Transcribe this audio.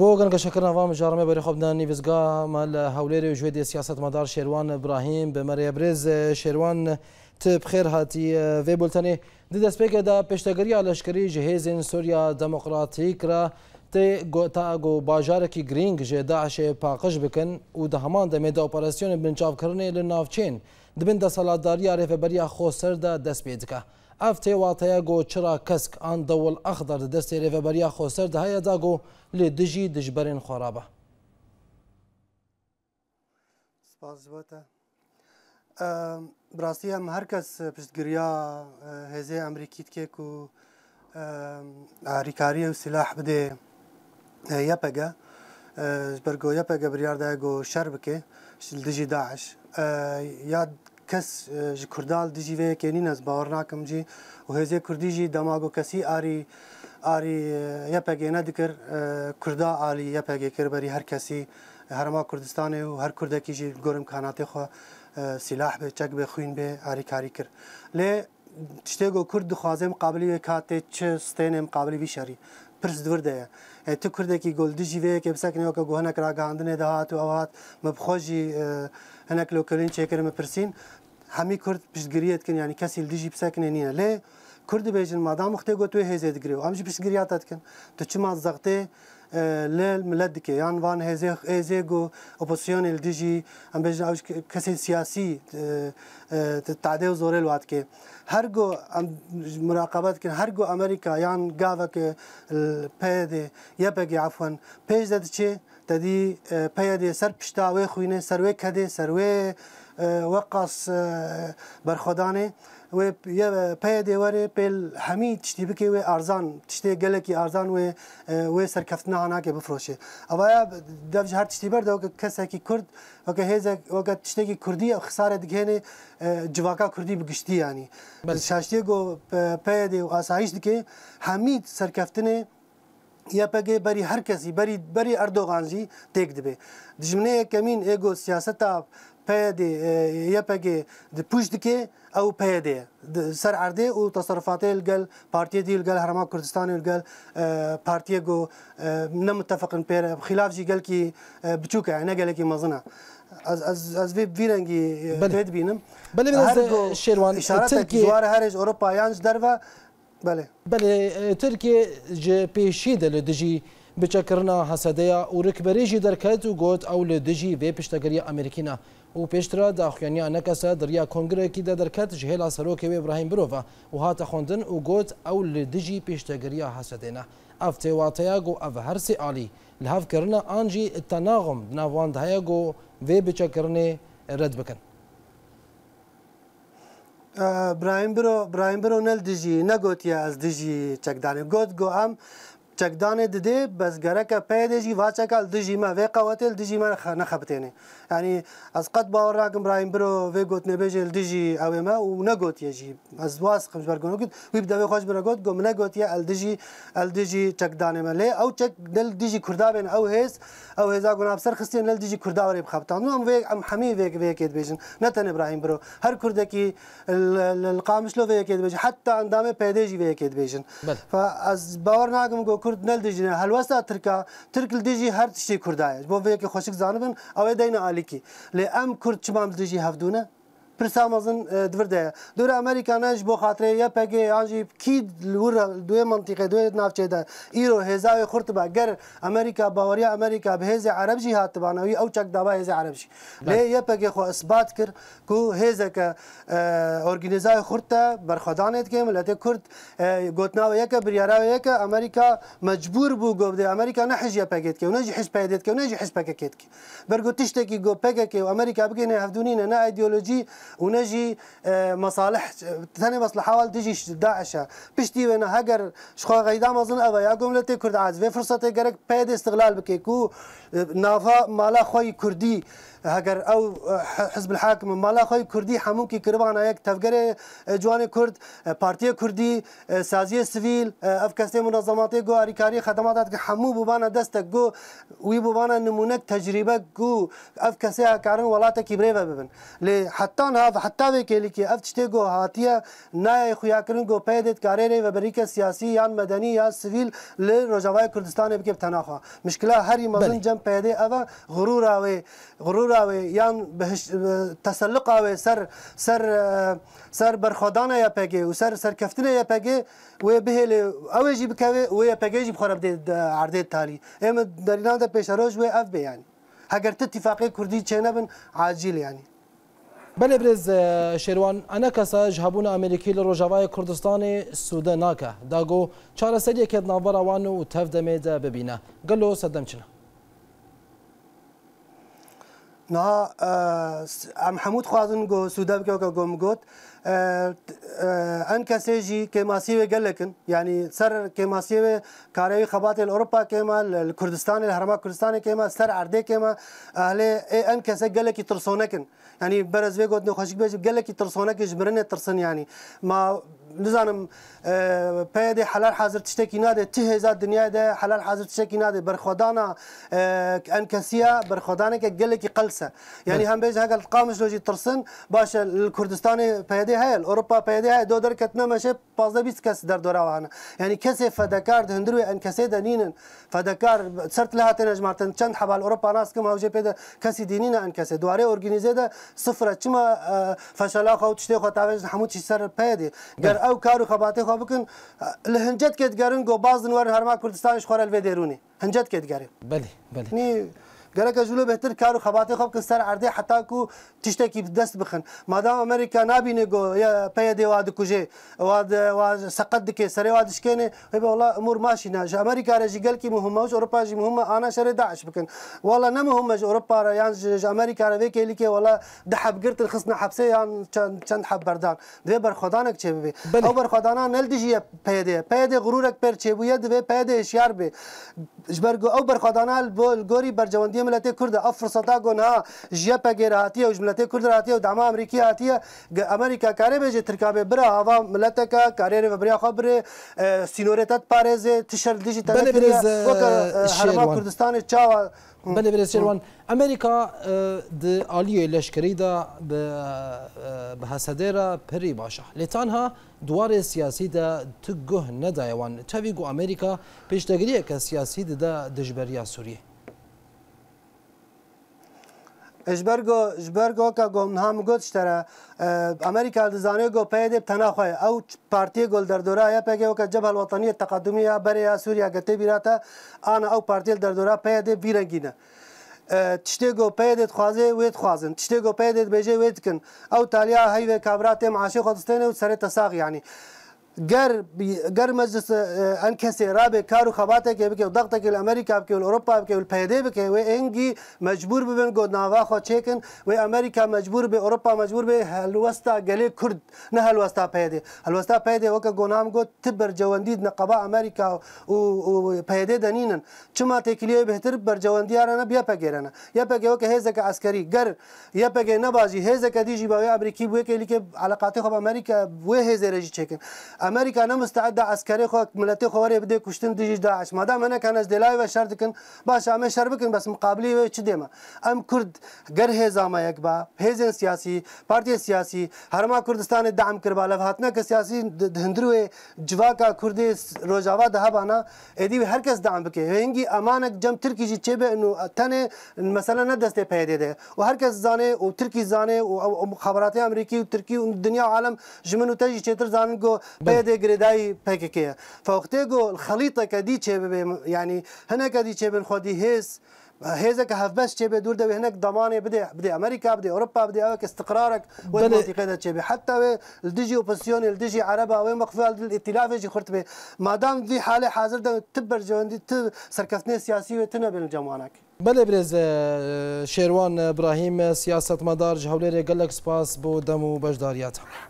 بۆ گەنگەشەکردنەوام ژارمە بەریخۆبدان نیڤزگامە لە هەولێری ژێ دێ سیاست مەدار شێوان براهیم بە مەرە برێز شێوان بخێر هاتی وێ بولتەنێ دەستپێکدا پێشتەگەری لەشکری ji هێزین سوریا دموقراتیکرا تê gotago bajarekî Grng ji daşê paqij bikin û di heman demê de operasyonên binçavkirinê li navçên dibin desaladariya rêveberiya Xser de dest pê dike. ئەف تێواتەیە گۆ چرا کەسک ئەن دەوڵ ئەخدەر دەستی رێڤەبەریا خۆسەر داهەیەدا گۆ لێ دژی دژبەرێن خۆرابە. سپاسبتە. براستی ئەم هەرکەس پشتگریا هێزێ ئەمریکیتکێک و ئاریکاریە و سلاح بدێ یەپەگە بەرگۆ یەپەگە بریاردای گۆ شەر بکێ دژی داعش یاد کس جی کردال دیجی وی کنین از باور ناکم جی و هزه کردی جی دماغو کسی آری آری یا پگی ندکر کردا آلی یا پگی کر بری هر کسی هرما کردستان و هر کرده کی جی گرم کانات خو سلاح به چک به خوین به آری کاری کر لی تشتگو کرد خوازم قابلی کاته چه ستینم قابلی وی شری پرس دوردەیە تو کوردێکی گلدژی وەیەکێ بسەکنەوەکە گوهنەك راگەاندنێ دەهات و ئەوات مە هنک لوکلین چکر چێکرمە پرسین هەمی کورد پشتگریت کن یعنی کسی دیجی بسەکنێ نییە لێ کورد بێژن مادام ختێ گوتوێ هێزێ دەگرێ و ئەمژ پشتگریاتە دکەن تو چما زەختێ لێ ملت دکێ یان وان هێزێ ئێزێ گو ئۆپۆسیۆنل دژی ئەم بێژ ئەو کەسێک سیاسی تادێ و زۆرێ واتکێ هەرگۆ مراقبەتکن هەرگۆ ئەمریکا یان گاوەکە پێدێ یەپێکی عفوەن پێش دەدچێ تدی پێدێ سەر پشتاوێ خوینێ سەروێ کەدێ سەروێ وەقاس بەرخۆدانێ و پی دیواره پیل همی تشتی بکی و ارزان تشتی گلکی ارزان و و سرکفتن هانا که بفروشه اوایا دفج هر تشتی برده و کسی که کرد و که هیز و که تشتی که کردی خساره دیگه نه جواکا کردی بگشتی یعنی شاشتی گو پی دی و آسایش دیگه همی سرکفتنه یا پگه بری هر کسی بری بری اردوغان جی تک دبه دجمنه کمین ایگو سیاست پیدی یه پگی د پوش دکه او پیدی سر عرضه او تصرفات الگل پارتی دی الگل هرما کردستان الگل پارتی گو نه متفقن پیر خلاف جی گل کی بچوک نه گل کی مزنه از از از وی ویرنگی بد بینم بله بله شیروان ترکی زوار هرج اروپا یانج دروا بله بله ترکیه جه پیشی دل دجی بچکرنا حسدیا و رکبریجی درکت و گوت او لدجی وی پشتگری امریکینا و پێشترا داخیانی ئەنەکەسە دڕیا کۆنگرێکی دە دەرکەت ژ هێلا سەرۆکەوێ براهیم برۆڤە و هاتە خوندن و گوت ئەو لە دژی پێشتەگەریا هەسەدێنە ئەف تێواتەیە گو ئەڤ هەرسی عالی لە هەفکردە ئانجی تەناغم ناواندهەیە گۆ وێ بچەکردێ رد بکەن. برایم برۆ برایم برۆ نەل دژی نەگوتیە ئەس دژی چەکدانی گوت گۆ ئەم چکدان د دې بسګره کا پې دې جی واچا کال د جی ما وې قوتل د جی ما نه خبتینې یعنی از قد باور را کوم ابراهیم برو وې ګوت نه به جل د جی او ما او نه ګوت یی جی از واس خو ځبر ګونو ګوت وې بده خوښ بر ګوت ګم نه ګوت یی ال د جی ال د جی چکدان او چک دل د جی او هیز او هیزا ګون افسر خستین ال د جی کوردا ورې خپتان ام حمی وې وې کېد بجن نه تن ابراهیم برو هر کوردا کی القامش لو وې کېد بجن حتی اندامه پې دې جی وې کېد از باور نه کوم Kurd nel dijine helwesta Tirka Tirk li dijî her tiştê Kurdaye ji bo vê yekê xweşik zanibin ew ê deyne alîkî lê em Kurd çima li dijî hevdûne پرسامازن دورده دور امریکا نه بو خاطر یا پگی انجی کی لور دوی منطقه دوی نافچه ده ایرو هزای خرت با گر امریکا باوریا امریکا به هز عرب جی هات بانوی او چک دوا هز عرب جی لی یا پگی خو اثبات کر کو هز ک اورگانیزای خرت برخدانت کی ملت کرد گوتنا و یک بریارا و یک امریکا مجبور بو گوبده امریکا نه حج یا پگیت کی نه حج پگیت کی نه حج پگیت کی برگوتشت کی گو پگی کی امریکا بگینه هفدونینه نه ایدئولوژی ونجي مصالح ثاني مصلحه وال تجي داعش بشتي وانا هجر شخو غيدا مازن ابا يا جملة كرد عزبه فرصه جرك بيد استغلال بكيكو نافا مالا خوي كردي هەگەر ئەو حزب الحاکم ماڵاخۆی کوردی هەمووکی کردوانە یەک تەفگەرێ جوانی کورد پارتیە کوردی سازیە سیویل ئەف کەسێ منەزەماتی گو ئاریکاری خەدەماتات کە هەموو ببانە دەستە گو وی ببانە نمونەک تەجریبە گو ئەف کەسەیە کارن وڵاتێکی برێوە ببن لێ حتان هاف حتاوێکێلیکی ئەف شتێ گۆ هاتیە نایە خویاکردن گۆ پێ دێت کارێرێ بەبریکە سیاسی یان مەدەنی یا سیویل لە ڕۆژاوای کوردستانێ بکە تەناخوا مشکلە هەری مەزن جەم پێدێ ئەوە غرورراوێ غرورا اوه یان تسلق اوه سر سر سر برخدان یا پگی او سر سر کفتنه یا پگی و بهل اوه جی بکوه و یا پگی جی بخرب د عرضه تالی ام دلیلان د پیشروج و اف به یعنی اگر اتفاقی کردی چنه بن عاجل یعنی بله برز شیروان انا کسا جهبون امریکی لروجاوای کردستان سوده ناکه داگو چاره سریه که نوبر اوانو تفدمه ده ببینه گلو صدم چنه نه اه، ام حمود خوازن گو سودا بکو که گم گوت اه، اه، ان کسی جی که گله کن یعنی سر که ماسیه کاری خبرات اروپا که ما کردستان الهرما کردستان که ما سر عرده که ما اهل ان کسی گله کی ترسونه کن یعنی برز برزوی گوت گله کی ترسونه کی جبرانه ترسن یعنی ما نزانم پیاده حلال حاضر تشتكي نادي تهزا دنیا ده حلال حاضر تشتكي نادي برخدانا ان که برخدانا کی قل هسه يعني نعم. هم بيج هقل قامش لوجي ترسن باشا الكردستاني بيدي هاي اوروبا بيدي هاي دو دركتنا ماشي 15 20 كس در دورا وانا يعني كسي فدكار هندروي ان كسي دنينن فدكار صرت لها تنجمارتن چند حبال اوروبا ناس كم هوجي بيد كسي دينينا ان كسي دواري اورجانيزه ده صفر چما اه، فشلا خو تشتي خو تاوج حمود شي سر بيدي قال نعم. او كارو خباتي خو بكن اه، لهنجت كت قرن جو بازن ور هرما كردستانش خور الفيديروني هنجت كت قرن بلي بلي گەلەکە ژلو بهتر کار و خەباتی خۆ بکە سەر ئەردەی حتاکو تیشتێکی دەست بخن مادام ئەمریکا نبینێ گۆ پێە دێوا دکوژێ سەقەت دکێ سەرێوا دشکێنێ هەی بەڵا ئەمور ماشی ناژ ئەمریکا رێژی گەلکی مهمەوش ئەوروپاژی مهمە ئانا شەرێ داعش بکەن وڵا نەمەهمەش ئەوروپا یان ئەمریکا رەوێ کێلیکێ وڵا دە حەبگرتن خستنە حەبسێ یان چەند حەب بەردان دوێ بەرخۆدانێک چێ ببێ ئەو بەرخۆدانان نەلدیژیە پێدێ پێدێ غرورێک پەرچێبووە دوێ پێدێ شیار بێ ژبەرگو ئەو بەرخۆدانال بۆ گۆری بەرجەوەندی millete Kurd ev fırsata gonha jepegê rehatiye û ji milletê Kurd rehatiye û dema Amerîkî hatiye Amerîka karê bêje Tirkabê bira hava milleteke karêrê ve biriya xwe birê sînorê te parêzê tişer dijî te nekiriye herma Kurdistanê çawa بله برای سیروان امریکا د آلیو لشکری دا به حسدیره پری باشه لیتانها دوار سیاسی دا تگه ندایوان چوی گو امریکا پیشتگریه که سیاسی دا دجبریا سوریه جبرگو جبرگو که گم هم گوت شتره امریکا دزانه گو پید تناخه او پارتی گل در دوره یا پگه که جبهه الوطنی تقدمی یا بریا سوریا گته بیراته آن او پارتی در دوره پید بیرنگینه تشتي گو پیدت خوازه ویت خوازن تشتي گو پیدت بجه ویت کن او تالیا هیوه کابراتم عاشق خودستانه و سر تساق یعنی يعني. گر گر مجلس ان کسی را به کارو خباته که بکه ضغط که امریکا بکه اروپا بکه پیدا بکه و اینگی مجبور ببن گو ناوا خو چکن و امریکا مجبور به اروپا مجبور به هلوستا گلی کرد نه هلوستا پیدا هلوستا پیدا وک گو نام گو تبر جواندید نقبا امریکا و پیدا دنینن چما تکلیه بهتر بر جواندیارانه بیا پگیرنه یا پگه وک هزه که عسکری گر یا پگه نبازی هزه که دیجی با امریکی بو که لیکه علاقات خو امریکا و هزه رجی چکن امریکا نه مستعد عسکری خو ملت خو وری بده کشتن دیج داعش ما ده من کنه دلای و شرط کن باش همه شر بکن بس مقابله و چی دیما ام کرد گر هزام یک با هزن سیاسی پارتی سیاسی هرما کردستان دعم کربا لو هاتنه که سیاسی هندرو جوا کا کرد روجاوا ده بانا ادی هر کس دعم بکه هنگی امانک جم ترکی جی چه به نو تنه مثلا نه دسته پیدا ده و هر کس زانه او ترکی زانه او خبرات امریکي او ترکی او دنیا عالم جمنو تجی چتر زانن کو هيدي جريداي بهيك فوقتيجو الخليطه كدي يعني هنا كدي تشيب خودي هيس هيزك بس تشبي دول دوي هناك ضمانه بدي بدي امريكا بدي اوروبا بدي اوك آه، استقرارك والمنطقه تشبي حتى الديجي اوبسيون الديجي عربا وين مقفل الائتلاف يجي خرت به ما دام في حاله حاضر ده تبر جوندي سركفتني سياسي وتنا بالجمانك بله برز اه، شيروان ابراهيم سياسه مدار جهولیر گلک سباس بو دم و